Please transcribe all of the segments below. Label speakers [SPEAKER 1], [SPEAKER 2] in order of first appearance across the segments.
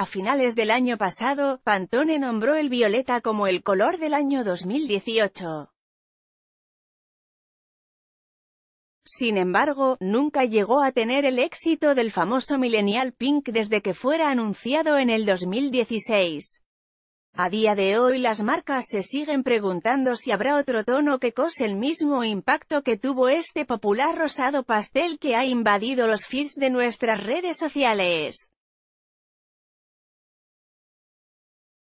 [SPEAKER 1] A finales del año pasado, Pantone nombró el violeta como el color del año 2018. Sin embargo, nunca llegó a tener el éxito del famoso Millennial Pink desde que fuera anunciado en el 2016. A día de hoy las marcas se siguen preguntando si habrá otro tono que cose el mismo impacto que tuvo este popular rosado pastel que ha invadido los feeds de nuestras redes sociales.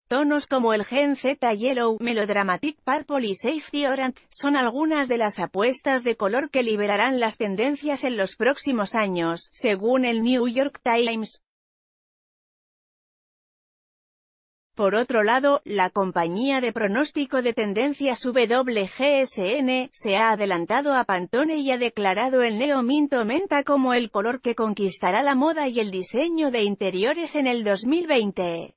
[SPEAKER 1] Tonos como el Gen Z Yellow, Melodramatic Purple y Safety Orange, son algunas de las apuestas de color que liberarán las tendencias en los próximos años, según el New York Times. Por otro lado, la compañía de pronóstico de tendencias WGSN, se ha adelantado a Pantone y ha declarado el Neo Minto Menta como el color que conquistará la moda y el diseño de interiores en el 2020.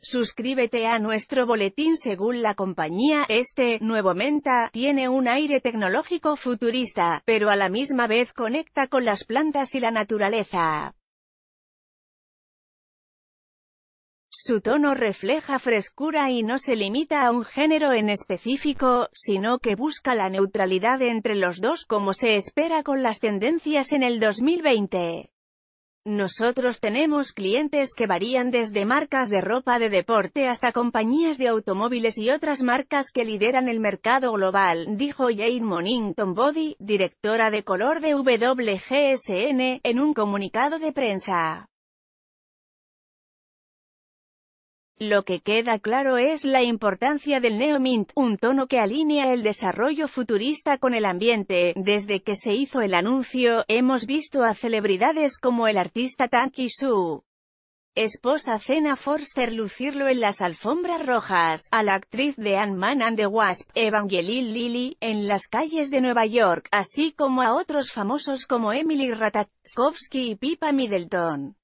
[SPEAKER 1] Suscríbete a nuestro boletín según la compañía, este, nuevo Menta, tiene un aire tecnológico futurista, pero a la misma vez conecta con las plantas y la naturaleza. Su tono refleja frescura y no se limita a un género en específico, sino que busca la neutralidad entre los dos como se espera con las tendencias en el 2020. Nosotros tenemos clientes que varían desde marcas de ropa de deporte hasta compañías de automóviles y otras marcas que lideran el mercado global, dijo Jane Monington Body, directora de color de WGSN, en un comunicado de prensa. Lo que queda claro es la importancia del neo-mint, un tono que alinea el desarrollo futurista con el ambiente. Desde que se hizo el anuncio, hemos visto a celebridades como el artista Tanki Su, esposa Cena Forster lucirlo en las alfombras rojas, a la actriz de Ant-Man and the Wasp, Evangeline Lilly, en las calles de Nueva York, así como a otros famosos como Emily Ratajkowski y Pippa Middleton.